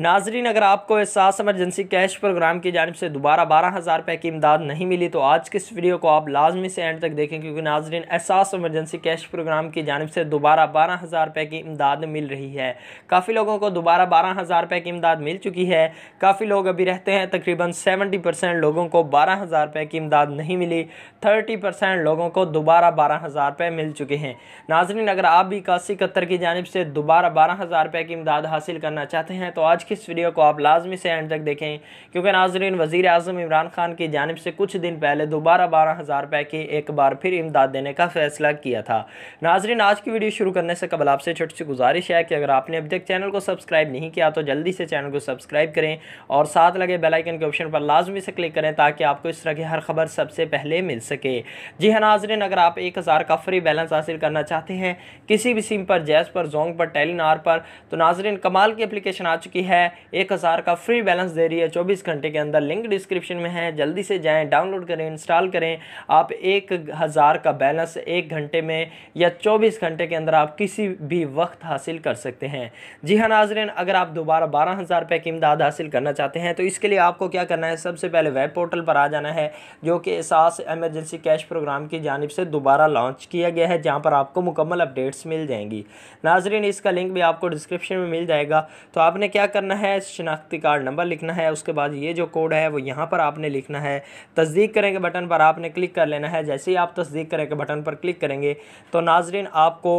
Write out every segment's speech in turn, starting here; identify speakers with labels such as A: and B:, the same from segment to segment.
A: नाजरीन अगर आपको एहसास एमरजेंसी कैश प्रोग्राम की जानब से दोबारा बारह हज़ार रुपये की इमदाद नहीं मिली तो आज की इस वीडियो को आप लाजमी से एंड तक देखें क्योंकि नाजरीन एहसास एमरजेंसी कैश प्रोग्राम की जानब से दोबारा बारह हज़ार रुपये की इमदाद मिल रही है काफ़ी लोगों को दोबारा बारह हज़ार रुपये की इमदाद मिल चुकी है काफ़ी लोग अभी रहते हैं तकरीबन सेवेंटी परसेंट लोगों को बारह हज़ार रुपये की इमदाद नहीं मिली थर्टी परसेंट लोगों को दोबारा बारह हज़ार रुपये मिल चुके हैं नाजरीन अगर आप भी इक्यासी इकहत्तर की जानब से दोबारा बारह हज़ार रुपये की इमदाद हासिल करना चाहते हैं तो आज की इस वीडियो को आप लाजमी से एंड तक देखें क्योंकि नाजरीन वजीर अजम इमरान खान की जानब से कुछ दिन पहले दोबारा बारह हज़ार रुपये की एक बार फिर इमदाद देने का फ़ैसला किया था नाजरीन आज की वीडियो शुरू करने से कबल आपसे छोटी सी गुजारिश है कि अगर आपने अब तक चैनल को सब्सक्राइब नहीं किया तो जल्दी से चैनल को सब्सक्राइब करें और साथ लगे बेलाइकन के ऑप्शन पर लाजमी से क्लिक करें ताकि आपको इस तरह की हर खबर सबसे पहले मिल सके जी हाँ नाजरीन अगर आप एक हज़ार का फ्री बैलेंस हासिल करना चाहते हैं किसी भी सिम पर जैस पर जोंग पर टेलीनार पर तो नाजरीन कमाल की एप्लीकेशन आ चुकी है है एक हज़ार का फ्री बैलेंस दे रही है चौबीस घंटे के अंदर लिंक डिस्क्रिप्शन में है जल्दी से जाएँ डाउनलोड करें इंस्टॉल करें आप एक हज़ार का बैलेंस एक घंटे में या चौबीस घंटे के अंदर आप किसी भी वक्त हासिल कर सकते हैं जी हाँ नाजरन अगर आप दोबारा बारह हज़ार रुपये की इमदाद हासिल करना चाहते हैं तो इसके लिए आपको क्या करना है सबसे पहले वेब पोर्टल पर आ जाना है जो कि एहसास एमरजेंसी कैश प्रोग्राम की जानब से दोबारा लॉन्च किया गया है जहाँ पर आपको मुकम्मल अपडेट्स मिल जाएंगी नाजरीन इसका लिंक भी आपको डिस्क्रिप्शन में मिल जाएगा तो आपने क्या करना करना है शिनाख्ती कार्ड नंबर लिखना है उसके बाद ये जो कोड है वो यहाँ पर आपने लिखना है तस्दीक करें के बटन पर आपने क्लिक कर लेना है जैसे ही आप तस्दीक करें के बटन पर क्लिक करेंगे तो नाजरीन आपको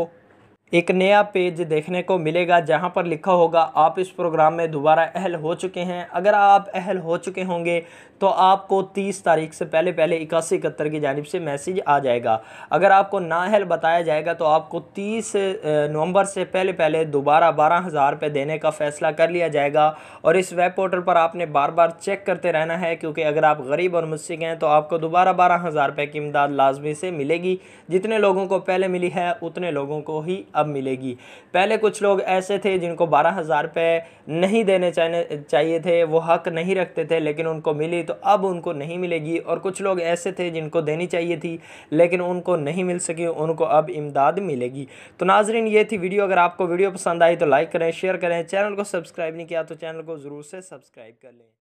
A: एक नया पेज देखने को मिलेगा जहां पर लिखा होगा आप इस प्रोग्राम में दोबारा अहल हो चुके हैं अगर आप अहल हो चुके होंगे तो आपको 30 तारीख से पहले पहले इक्यासी इकहत्तर की जानब से मैसेज आ जाएगा अगर आपको ना अहल बताया जाएगा तो आपको 30 नवंबर से पहले पहले दोबारा बारह हज़ार रुपये देने का फ़ैसला कर लिया जाएगा और इस वेब पोर्टल पर आपने बार बार चेक करते रहना है क्योंकि अगर आप गरीब और मुस्क हैं तो आपको दोबारा बारह हज़ार रुपये की इमदाद लाजमी से मिलेगी जितने लोगों को पहले मिली है उतने लोगों को ही अब मिलेगी पहले कुछ लोग ऐसे थे जिनको बारह हज़ार रुपये नहीं देने चाहिए थे वो हक नहीं रखते थे लेकिन उनको मिली तो अब उनको नहीं मिलेगी और कुछ लोग ऐसे थे जिनको देनी चाहिए थी लेकिन उनको नहीं मिल सकी उनको अब इमदाद मिलेगी तो नाजरीन ये थी वीडियो अगर आपको वीडियो पसंद आई तो लाइक करें शेयर करें चैनल को सब्सक्राइब नहीं किया तो चैनल को ज़रूर से सब्सक्राइब कर लें